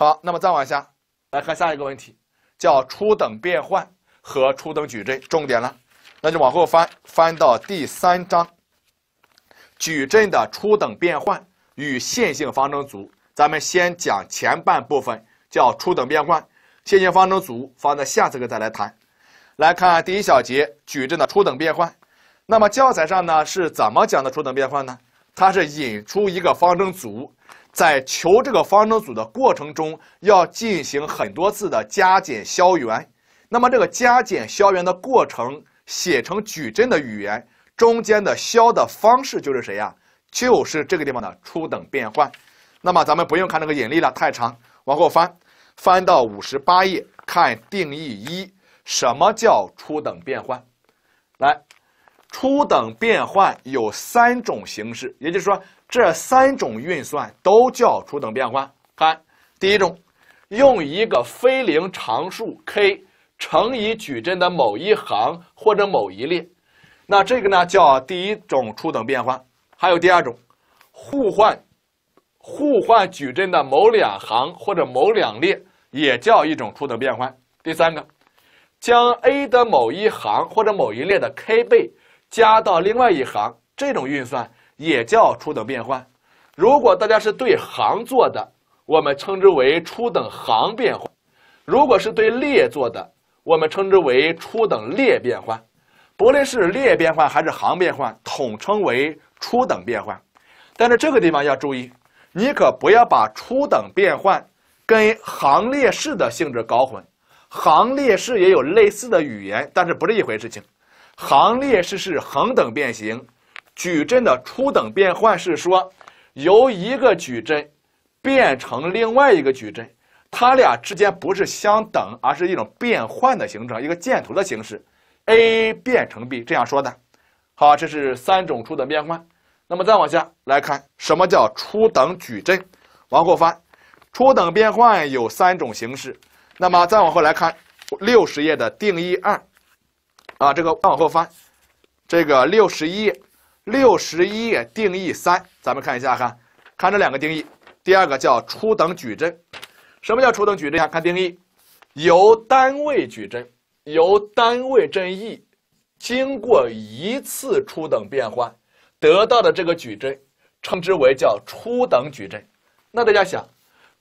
好，那么再往下来看下一个问题，叫初等变换和初等矩阵，重点了，那就往后翻，翻到第三章，矩阵的初等变换与线性方程组。咱们先讲前半部分，叫初等变换，线性方程组放在下次课再来谈。来看第一小节，矩阵的初等变换。那么教材上呢是怎么讲的初等变换呢？它是引出一个方程组。在求这个方程组的过程中，要进行很多次的加减消元，那么这个加减消元的过程写成矩阵的语言，中间的消的方式就是谁呀？就是这个地方的初等变换。那么咱们不用看这个引力了，太长，往后翻，翻到五十八页看定义一，什么叫初等变换？来，初等变换有三种形式，也就是说。这三种运算都叫初等变换。看第一种，用一个非零常数 k 乘以矩阵的某一行或者某一列，那这个呢叫第一种初等变换。还有第二种，互换互换矩阵的某两行或者某两列，也叫一种初等变换。第三个，将 a 的某一行或者某一列的 k 倍加到另外一行，这种运算。也叫初等变换，如果大家是对行做的，我们称之为初等行变换；如果是对列做的，我们称之为初等列变换。不论是列变换还是行变换，统称为初等变换。但是这个地方要注意，你可不要把初等变换跟行列式的性质搞混。行列式也有类似的语言，但是不是一回事情。行列式是恒等变形。矩阵的初等变换是说由一个矩阵变成另外一个矩阵，它俩之间不是相等，而是一种变换的形成，一个箭头的形式，a 变成 b 这样说的。好，这是三种初等变换。那么再往下来看，什么叫初等矩阵？往后翻，初等变换有三种形式。那么再往后来看，六十页的定义二，啊，这个再往后翻，这个六十一页。六十一页定义三，咱们看一下，哈，看这两个定义。第二个叫初等矩阵，什么叫初等矩阵呀？看定义，由单位矩阵由单位阵 E 经过一次初等变换得到的这个矩阵，称之为叫初等矩阵。那大家想，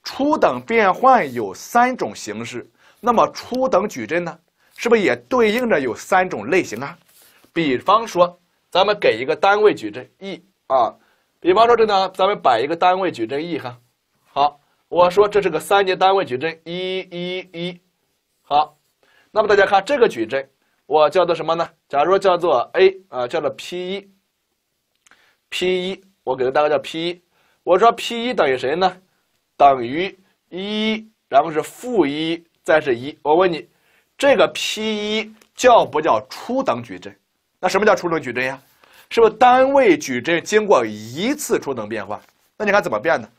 初等变换有三种形式，那么初等矩阵呢，是不是也对应着有三种类型啊？比方说。咱们给一个单位矩阵 E 啊，比方说这呢，咱们摆一个单位矩阵 E 哈。好，我说这是个三阶单位矩阵，一，一，一。好，那么大家看这个矩阵，我叫做什么呢？假如叫做 A 啊，叫做 P 一。P 一，我给它大概叫 P 一。我说 P 一等于谁呢？等于一，然后是负一，再是一。我问你，这个 P 一叫不叫初等矩阵？那什么叫初等矩阵呀？是不是单位矩阵经过一次初等变换？那你看怎么变的？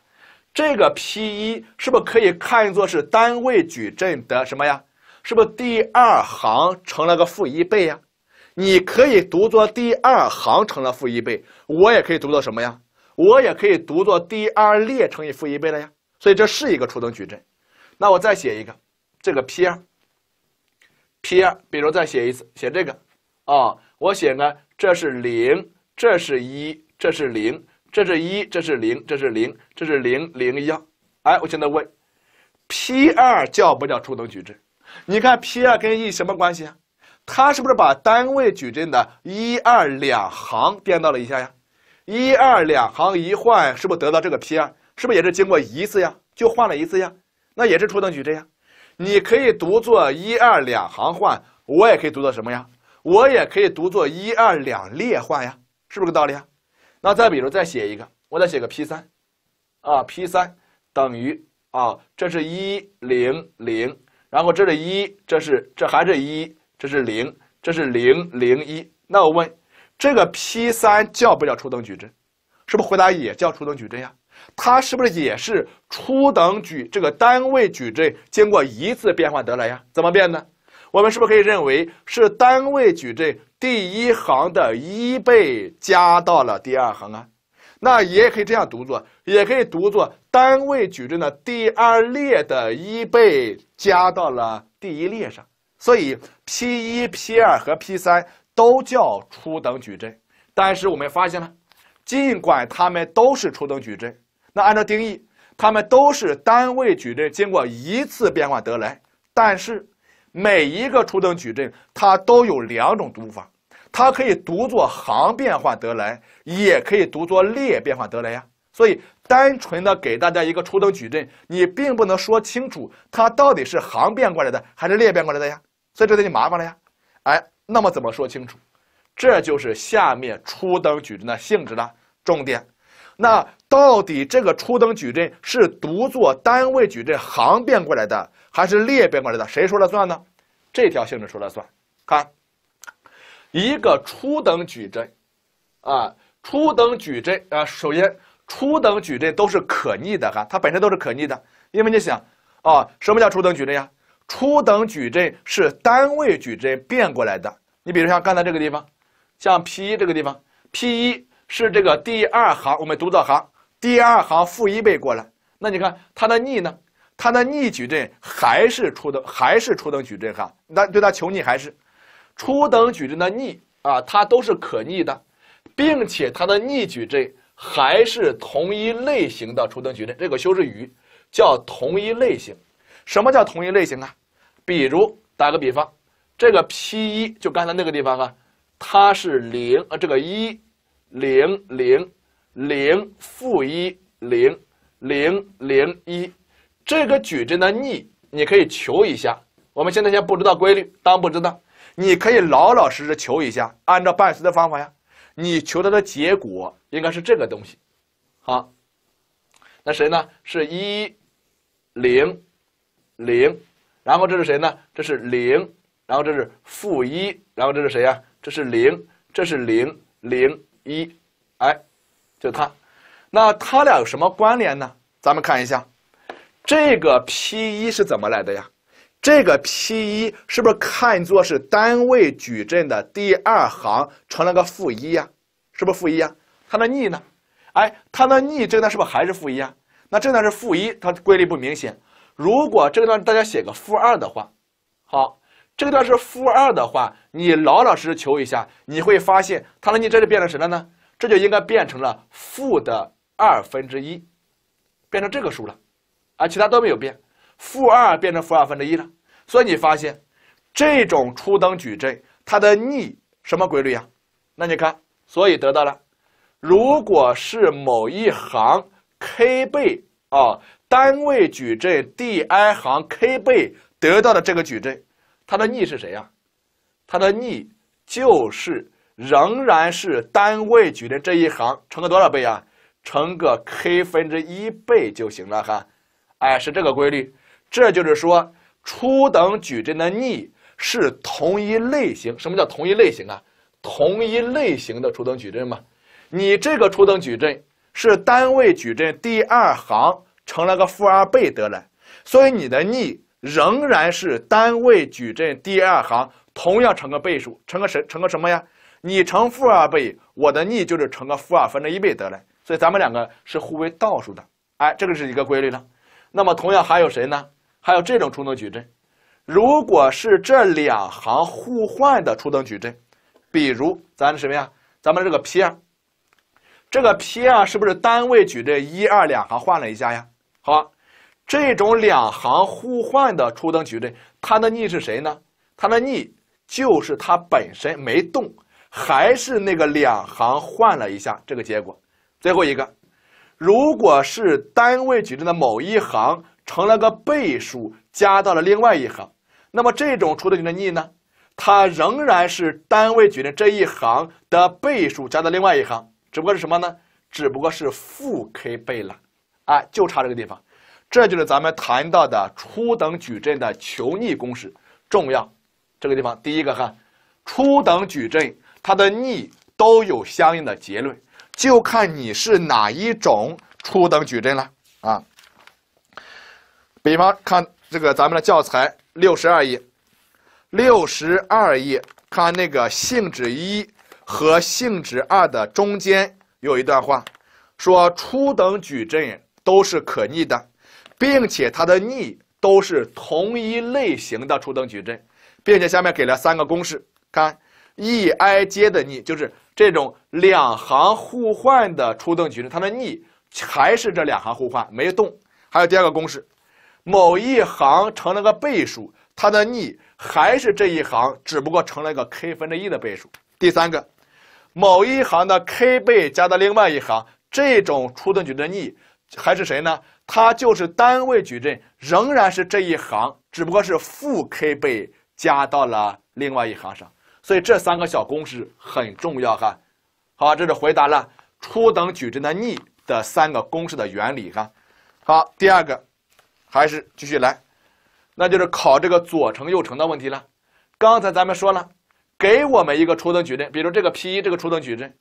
这个 P 一是不是可以看作是单位矩阵的什么呀？是不是第二行成了个负一倍呀？你可以读作第二行成了负一倍，我也可以读作什么呀？我也可以读作第二列乘以负一倍了呀。所以这是一个初等矩阵。那我再写一个，这个 P 二，P 二，比如再写一次，写这个，啊。我写呢，这是零，这是一，这是零，这是一，这是零，这是零，这是零零幺。哎，我现在问，P 二叫不叫初等矩阵？你看 P 二跟 E 什么关系啊？它是不是把单位矩阵的一二两行颠倒了一下呀？一二两行一换，是不是得到这个 P 二？是不是也是经过一次呀？就换了一次呀？那也是初等矩阵呀？你可以读作一二两行换，我也可以读作什么呀？我也可以读作一二两列换呀，是不是这道理啊？那再比如再写一个，我再写个 P 三啊，P 三等于啊，这是一零零，然后这是一，这是这还是一，这是0，这是001。那我问这个 P 三叫不叫初等矩阵？是不是回答也叫初等矩阵呀？它是不是也是初等矩这个单位矩阵经过一次变换得来呀？怎么变呢？我们是不是可以认为是单位矩阵第一行的一倍加到了第二行啊？那也可以这样读作，也可以读作单位矩阵的第二列的一倍加到了第一列上。所以 P 一、P 二和 P 三都叫初等矩阵。但是我们发现了，尽管它们都是初等矩阵，那按照定义，它们都是单位矩阵经过一次变换得来，但是。每一个初等矩阵，它都有两种读法，它可以读作行变换得来，也可以读作列变换得来呀。所以单纯的给大家一个初等矩阵，你并不能说清楚它到底是行变过来的还是列变过来的呀。所以这就麻烦了呀。哎，那么怎么说清楚？这就是下面初等矩阵的性质了，重点。那到底这个初等矩阵是读作单位矩阵行变过来的，还是列变过来的？谁说了算呢？这条性质说了算。看一个初等矩阵，啊，初等矩阵啊，首先初等矩阵都是可逆的，哈，它本身都是可逆的。因为你想啊，什么叫初等矩阵呀？初等矩阵是单位矩阵变过来的。你比如像刚才这个地方，像 P 一这个地方，P 一是这个第二行，我们读作行，第二行负一倍过来。那你看它的逆呢？它的逆矩阵还是初等还是初等矩阵哈？那对它求逆还是初等矩阵的逆啊？它都是可逆的，并且它的逆矩阵还是同一类型的初等矩阵。这个修饰语叫同一类型。什么叫同一类型啊？比如打个比方，这个 P 一就刚才那个地方啊，它是零呃，这个一零零零负一零零零一。这个矩阵的逆你可以求一下。我们现在先不知道规律，当不知道，你可以老老实实求一下，按照伴随的方法呀。你求它的结果应该是这个东西。好，那谁呢？是一零零，然后这是谁呢？这是零，然后这是负一，然后这是谁呀？这是零，这是零零一，哎，就它。那它俩有什么关联呢？咱们看一下。这个 P 一是怎么来的呀？这个 P 一是不是看作是单位矩阵的第二行乘了个负一呀？是不是负一呀？它的逆呢？哎，它的逆正呢是不是还是负一呀？那这段是负一，它规律不明显。如果这个大家写个负二的话，好，这个是负二的话，你老老实实求一下，你会发现它的逆这就变成什么了呢？这就应该变成了负的二分之一，变成这个数了。啊，其他都没有变，负二变成负二分之一了。所以你发现这种初等矩阵它的逆什么规律呀？那你看，所以得到了，如果是某一行 k 倍啊，单位矩阵第 i 行 k 倍得到的这个矩阵，它的逆是谁呀？它的逆就是仍然是单位矩阵这一行乘个多少倍啊？乘个 k 分之一倍就行了哈。哎，是这个规律，这就是说，初等矩阵的逆是同一类型。什么叫同一类型啊？同一类型的初等矩阵嘛。你这个初等矩阵是单位矩阵第二行乘了个负二倍得来，所以你的逆仍然是单位矩阵第二行同样乘个倍数，乘个什乘个什么呀？你乘负二倍，我的逆就是乘个负二分之一倍得来，所以咱们两个是互为倒数的。哎，这个是一个规律了。那么，同样还有谁呢？还有这种初等矩阵，如果是这两行互换的初等矩阵，比如咱们什么呀？咱们这个 P 啊，这个 P 啊，是不是单位矩阵一、二两行换了一下呀？好，这种两行互换的初等矩阵，它的逆是谁呢？它的逆就是它本身没动，还是那个两行换了一下这个结果。最后一个。如果是单位矩阵的某一行成了个倍数加到了另外一行，那么这种初等矩阵的逆呢？它仍然是单位矩阵这一行的倍数加到另外一行，只不过是什么呢？只不过是负 k 倍了啊，就差这个地方。这就是咱们谈到的初等矩阵的求逆公式，重要。这个地方第一个哈，初等矩阵它的逆都有相应的结论。就看你是哪一种初等矩阵了啊！比方看这个咱们的教材六十二页，六十二页看那个性质一和性质二的中间有一段话，说初等矩阵都是可逆的，并且它的逆都是同一类型的初等矩阵，并且下面给了三个公式，看 E I j 的逆就是这种。两行互换的初等矩阵，它的逆还是这两行互换，没动。还有第二个公式，某一行成了个倍数，它的逆还是这一行，只不过成了个 k 分之一的倍数。第三个，某一行的 k 倍加到另外一行，这种初等矩阵逆还是谁呢？它就是单位矩阵，仍然是这一行，只不过是负 k 倍加到了另外一行上。所以这三个小公式很重要哈。好，这是回答了初等矩阵的逆的三个公式的原理哈。好，第二个还是继续来，那就是考这个左乘右乘的问题了。刚才咱们说了，给我们一个初等矩阵，比如这个 P 一这个初等矩阵，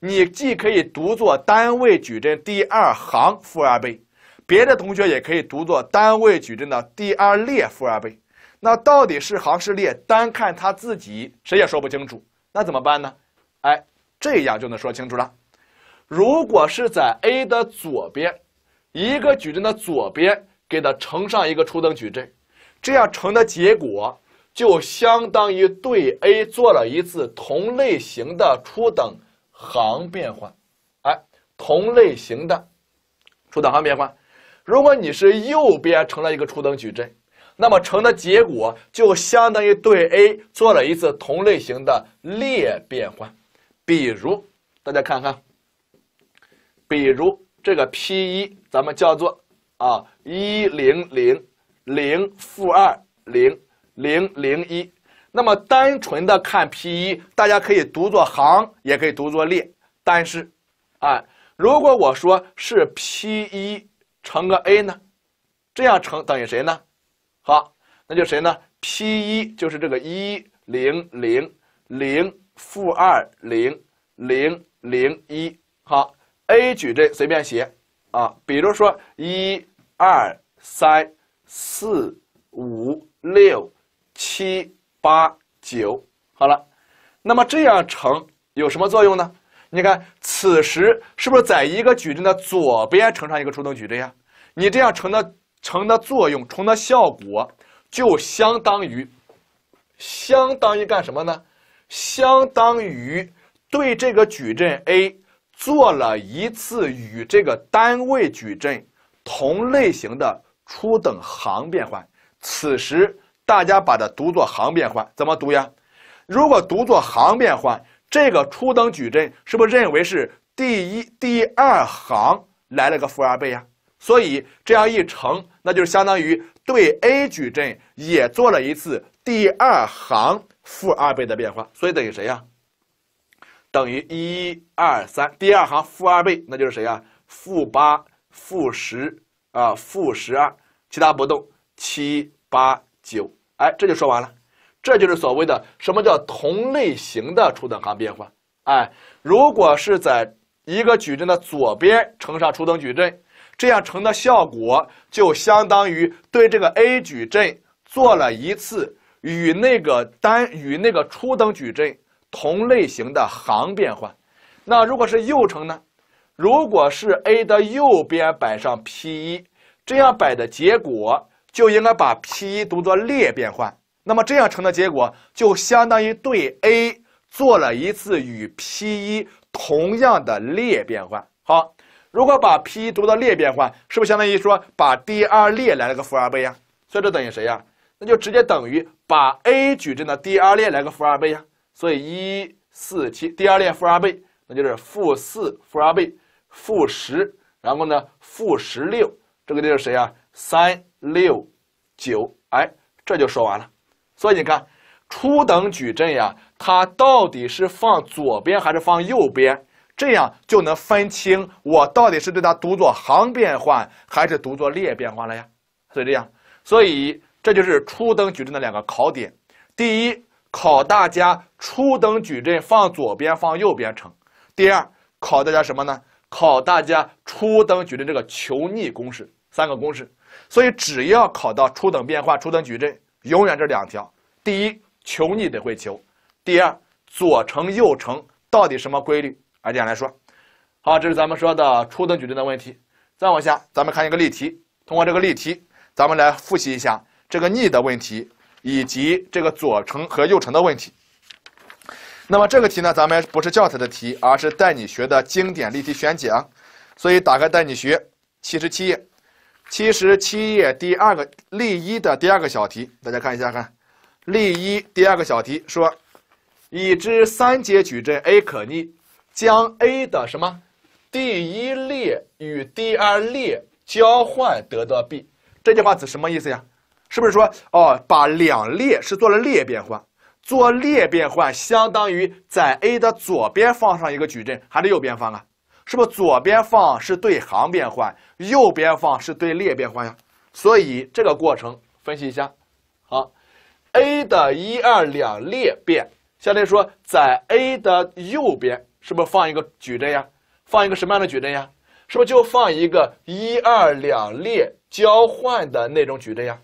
你既可以读作单位矩阵第二行负二倍，别的同学也可以读作单位矩阵的第二列负二倍。那到底是行是列，单看他自己谁也说不清楚，那怎么办呢？哎。这样就能说清楚了。如果是在 a 的左边，一个矩阵的左边给它乘上一个初等矩阵，这样乘的结果就相当于对 a 做了一次同类型的初等行变换。哎，同类型的初等行变换。如果你是右边乘了一个初等矩阵，那么乘的结果就相当于对 a 做了一次同类型的列变换。比如，大家看看，比如这个 P 一，咱们叫做啊一零零零负二零零零一。那么单纯的看 P 一，大家可以读作行，也可以读作列。但是，哎，如果我说是 P 一乘个 A 呢，这样乘等于谁呢？好，那就谁呢？P 一就是这个一零零零。负二零零零一，好，A 矩阵随便写啊，比如说一二三四五六七八九，好了，那么这样乘有什么作用呢？你看，此时是不是在一个矩阵的左边乘上一个初等矩阵呀？你这样乘的乘的作用，乘的效果，就相当于相当于干什么呢？相当于对这个矩阵 A 做了一次与这个单位矩阵同类型的初等行变换。此时，大家把它读作行变换，怎么读呀？如果读作行变换，这个初等矩阵是不是认为是第一、第二行来了个负二倍呀？所以这样一乘，那就是相当于对 A 矩阵也做了一次第二行。负二倍的变化，所以等于谁呀？等于一、二、三。第二行负二倍，那就是谁呀？负八、负十啊，负十二，其他不动，七八九。哎，这就说完了。这就是所谓的什么叫同类型的初等行变换。哎，如果是在一个矩阵的左边乘上初等矩阵，这样乘的效果就相当于对这个 A 矩阵做了一次。与那个单与那个初等矩阵同类型的行变换，那如果是右乘呢？如果是 A 的右边摆上 P 一，这样摆的结果就应该把 P 一读作列变换。那么这样乘的结果就相当于对 A 做了一次与 P 一同样的列变换。好，如果把 P 一读作列变换，是不是相当于说把第二列来了个负二倍呀？所以这等于谁呀？那就直接等于。把 A 矩阵的第二列来个负二倍呀，所以一四七第二列负二倍，那就是负四负二倍负十，然后呢负十六，这个就是谁呀？三六九，哎，这就说完了。所以你看初等矩阵呀，它到底是放左边还是放右边？这样就能分清我到底是对它读作行变换还是读作列变换了呀。所以这样，所以。这就是初等矩阵的两个考点：第一，考大家初等矩阵放左边放右边乘；第二，考大家什么呢？考大家初等矩阵这个求逆公式，三个公式。所以只要考到初等变换、初等矩阵，永远这两条：第一，求逆得会求；第二，左乘右乘到底什么规律？啊，这样来说，好，这是咱们说的初等矩阵的问题。再往下，咱们看一个例题，通过这个例题，咱们来复习一下。这个逆的问题，以及这个左乘和右乘的问题。那么这个题呢，咱们不是教材的题，而是带你学的经典例题选讲。所以打开带你学七十七页，七十七页第二个例一的第二个小题，大家看一下，看例一第二个小题说：已知三阶矩阵 A 可逆，将 A 的什么第一列与第二列交换得到 B。这句话指什么意思呀？是不是说哦，把两列是做了列变换？做列变换相当于在 A 的左边放上一个矩阵，还是右边放啊？是不是左边放是对行变换，右边放是对列变换呀？所以这个过程分析一下，好，A 的一二两列变，相当于说在 A 的右边是不是放一个矩阵呀？放一个什么样的矩阵呀？是不是就放一个一二两列交换的那种矩阵呀？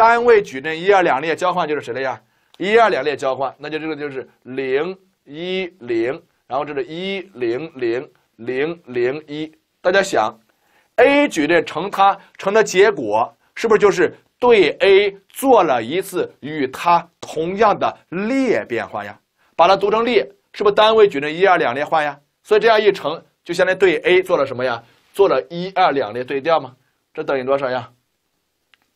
单位矩阵一二两列交换就是谁了呀？一二两列交换，那就这个就是零一零，然后这是，一零零零零一。大家想，A 矩阵乘它乘的结果是不是就是对 A 做了一次与它同样的列变化呀？把它读成列，是不是单位矩阵一二两列换呀？所以这样一乘，就相当于对 A 做了什么呀？做了一二两列对调吗？这等于多少呀？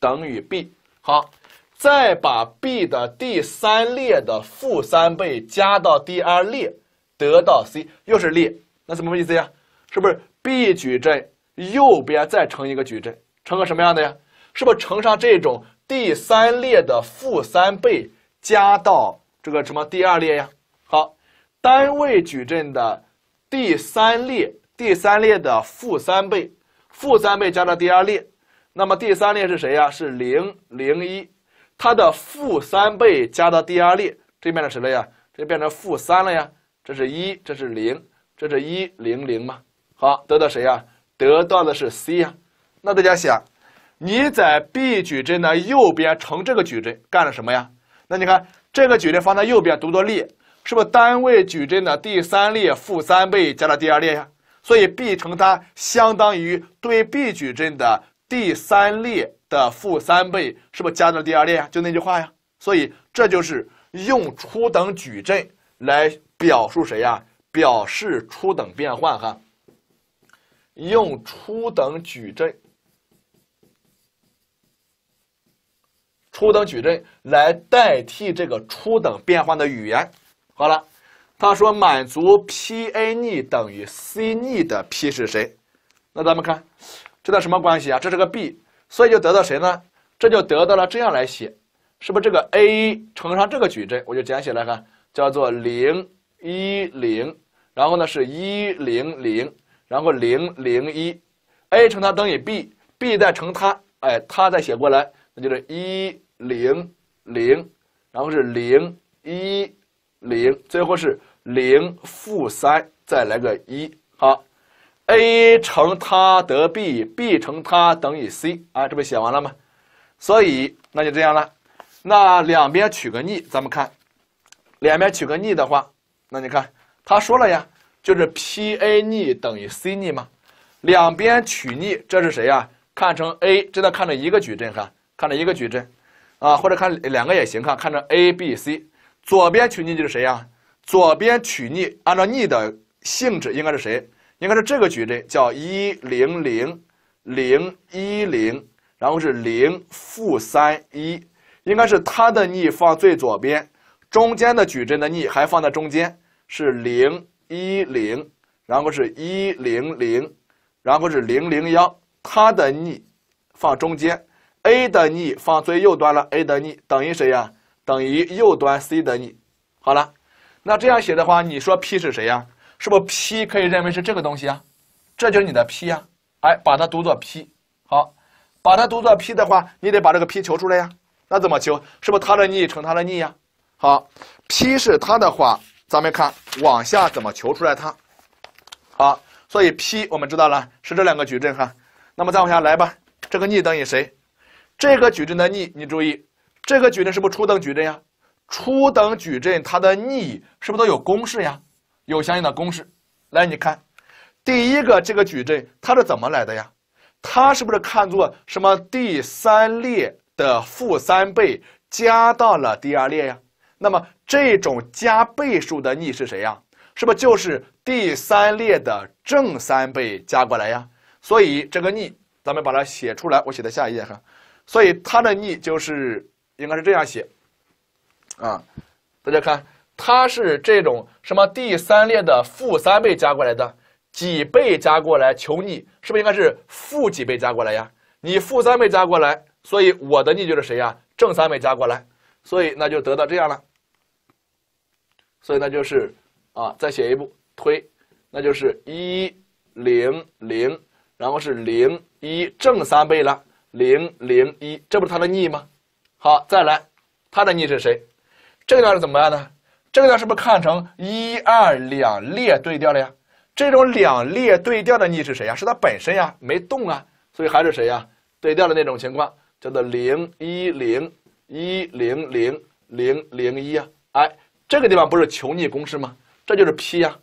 等于 B。好，再把 b 的第三列的负三倍加到第二列，得到 c 又是列，那什么意思呀？是不是 b 矩阵右边再乘一个矩阵，乘个什么样的呀？是不是乘上这种第三列的负三倍加到这个什么第二列呀？好，单位矩阵的第三列，第三列的负三倍，负三倍加到第二列。那么第三列是谁呀？是零零一，它的负三倍加到第二列，这变成谁了呀？这变成负三了呀？这是一，这是零，这是一零零吗？好，得到谁呀？得到的是 C 呀。那大家想，你在 B 矩阵的右边乘这个矩阵干了什么呀？那你看这个矩阵放在右边读作列，是不是单位矩阵的第三列负三倍加到第二列呀？所以 B 乘它相当于对 B 矩阵的。第三列的负三倍是不是加到第二列呀？就那句话呀。所以这就是用初等矩阵来表述谁呀？表示初等变换哈。用初等矩阵，初等矩阵来代替这个初等变换的语言。好了，他说满足 P A 逆等于 C 逆的 P 是谁？那咱们看。这叫什么关系啊？这是个 b，所以就得到谁呢？这就得到了这样来写，是不是这个 a 乘上这个矩阵？我就简写了，看叫做零一零，然后呢是一零零，然后零零一，a 乘它等于 b，b 再乘它，哎，它再写过来，那就是一零零，然后是零一零，最后是零负三，再来个一，好。a 乘它得 b，b 乘它等于 c 啊，这不写完了吗？所以那就这样了。那两边取个逆，咱们看，两边取个逆的话，那你看他说了呀，就是 p a 逆等于 c 逆嘛。两边取逆，这是谁呀？看成 a，真的看着一个矩阵哈，看着一个矩阵啊，或者看两个也行。哈，看成 a b c，左边取逆就是谁呀？左边取逆，按照逆的性质，应该是谁？应该是这个矩阵叫一零零零一零，然后是零负三一，应该是它的逆放最左边，中间的矩阵的逆还放在中间是零一零，然后是一零零，然后是零零幺，它的逆放中间，A 的逆放最右端了，A 的逆等于谁呀？等于右端 C 的逆。好了，那这样写的话，你说 P 是谁呀？是不是 P 可以认为是这个东西啊？这就是你的 P 啊，哎，把它读作 P。好，把它读作 P 的话，你得把这个 P 求出来呀。那怎么求？是不是它的逆乘它的逆呀？好，P 是它的话，咱们看往下怎么求出来它。好，所以 P 我们知道了是这两个矩阵哈。那么再往下来吧，这个逆等于谁？这个矩阵的逆，你注意，这个矩阵是不是初等矩阵呀？初等矩阵它的逆是不是都有公式呀？有相应的公式，来，你看第一个这个矩阵，它是怎么来的呀？它是不是看作什么第三列的负三倍加到了第二列呀？那么这种加倍数的逆是谁呀？是不是就是第三列的正三倍加过来呀？所以这个逆，咱们把它写出来，我写在下一页哈。所以它的逆就是应该是这样写，啊，大家看。它是这种什么第三列的负三倍加过来的几倍加过来？求逆是不是应该是负几倍加过来呀？你负三倍加过来，所以我的逆就是谁呀？正三倍加过来，所以那就得到这样了。所以那就是啊，再写一步推，那就是一零零，然后是零一正三倍了，零零一，这不是它的逆吗？好，再来，它的逆是谁？这个方是怎么样呢？这个呢是不是看成一、二两列对调了呀？这种两列对调的逆是谁呀？是它本身呀，没动啊，所以还是谁呀？对调的那种情况叫做零一零一零零零零一啊！哎，这个地方不是求逆公式吗？这就是 P 啊，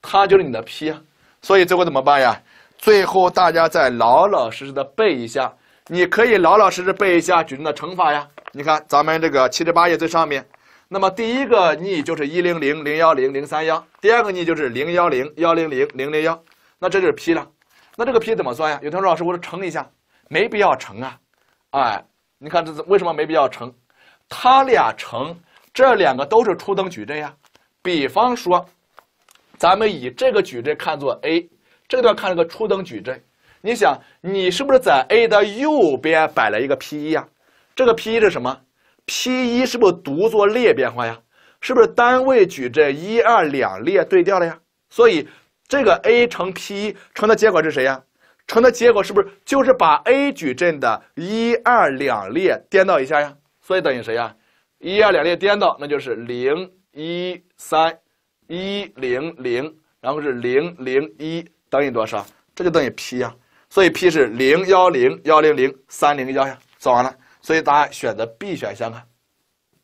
它就是你的 P 啊。所以最后怎么办呀？最后大家再老老实实的背一下，你可以老老实实背一下矩阵的乘法呀。你看咱们这个七十八页最上面。那么第一个逆就是一零零零幺零零三幺，第二个逆就是零幺零幺零零零零幺，那这就是 P 了。那这个 P 怎么算呀？有同学说老师，我乘一下，没必要乘啊。哎，你看这为什么没必要乘？它俩乘，这两个都是初等矩阵呀。比方说，咱们以这个矩阵看作 A，这个要看这个初等矩阵。你想，你是不是在 A 的右边摆了一个 P 一呀？这个 P 一是什么？P 一是不是读作列变化呀？是不是单位矩阵一、二两列对调了呀？所以这个 A 乘 P 一乘的结果是谁呀？乘的结果是不是就是把 A 矩阵的一、二两列颠倒一下呀？所以等于谁呀？一、二两列颠倒，那就是零一三一零零，然后是零零一，等于多少？这就等于 P 呀。所以 P 是零幺零幺零零三零幺呀。算完了。所以答案选择 B 选项啊，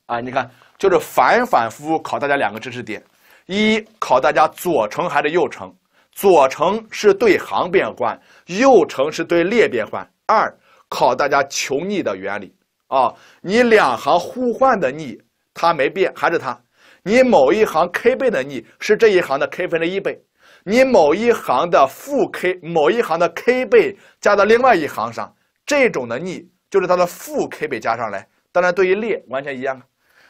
啊，你看就是反反复复考大家两个知识点：一考大家左乘还是右乘，左乘是对行变换，右乘是对列变换；二考大家求逆的原理啊，你两行互换的逆它没变还是它，你某一行 k 倍的逆是这一行的 k 分之一倍，你某一行的负 k 某一行的 k 倍加到另外一行上，这种的逆。就是它的负 k 倍加上来，当然对于列完全一样啊，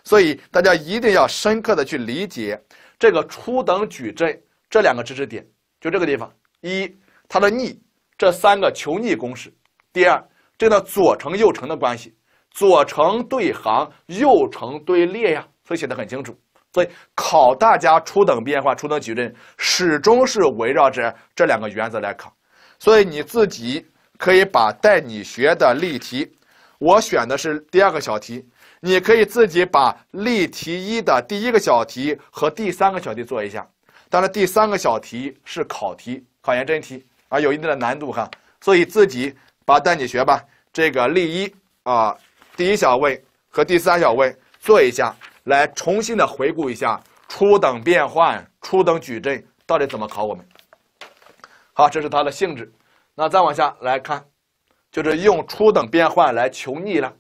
所以大家一定要深刻的去理解这个初等矩阵这两个知识点，就这个地方一它的逆这三个求逆公式，第二这个左乘右乘的关系，左乘对行，右乘对列呀，所以写的很清楚，所以考大家初等变换、初等矩阵始终是围绕着这两个原则来考，所以你自己。可以把带你学的例题，我选的是第二个小题，你可以自己把例题一的第一个小题和第三个小题做一下。当然，第三个小题是考题，考研真题啊，有一定的难度哈，所以自己把带你学吧。这个例一啊，第一小问和第三小问做一下，来重新的回顾一下初等变换、初等矩阵到底怎么考我们。好，这是它的性质。那再往下来看，就是用初等变换来求逆了。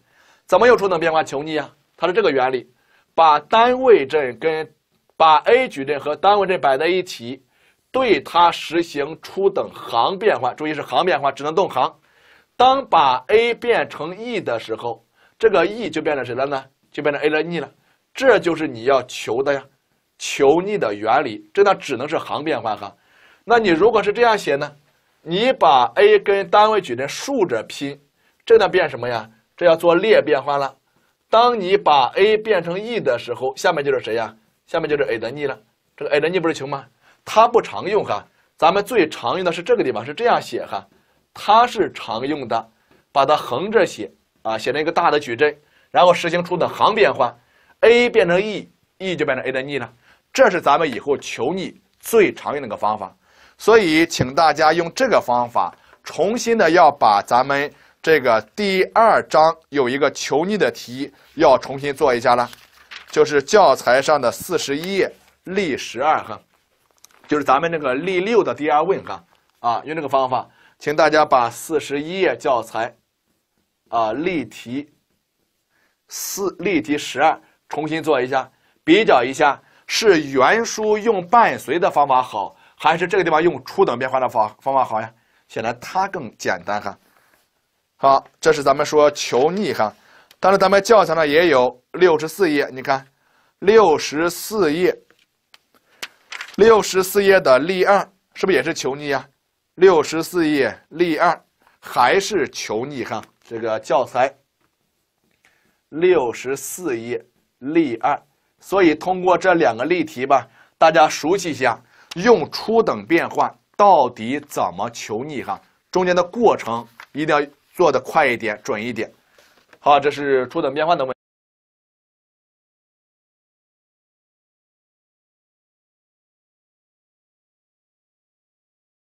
怎么用初等变换求逆啊？它是这个原理：把单位阵跟把 A 矩阵和单位阵摆在一起，对它实行初等行变换。注意是行变换，只能动行。当把 A 变成 E 的时候，这个 E 就变成谁了呢？就变成 A 了，逆了。这就是你要求的呀，求逆的原理。这那只能是行变换哈。那你如果是这样写呢？你把 a 跟单位矩阵竖着拼，这能变什么呀？这要做列变换了。当你把 a 变成 e 的时候，下面就是谁呀？下面就是 a 的逆了。这个 a 的逆不是求吗？它不常用哈。咱们最常用的是这个地方是这样写哈，它是常用的，把它横着写啊，写成一个大的矩阵，然后实行出的行变换，a 变成 e，e 就变成 a 的逆了。这是咱们以后求逆最常用的一个方法。所以，请大家用这个方法重新的要把咱们这个第二章有一个求逆的题要重新做一下了，就是教材上的四十一页例十二哈，就是咱们那个例六的第二问哈啊，用这个方法，请大家把四十一页教材啊例题四例题十二重新做一下，比较一下是原书用伴随的方法好。还是这个地方用初等变化的方方法好呀，显然它更简单哈。好，这是咱们说求逆哈。但是咱们教材呢也有六十四页，你看六十四页，六十四页的例二是不是也是求逆啊？六十四页例二还是求逆哈。这个教材六十四页例二，所以通过这两个例题吧，大家熟悉一下。用初等变换到底怎么求逆？哈，中间的过程一定要做得快一点、准一点。好，这是初等变换的问。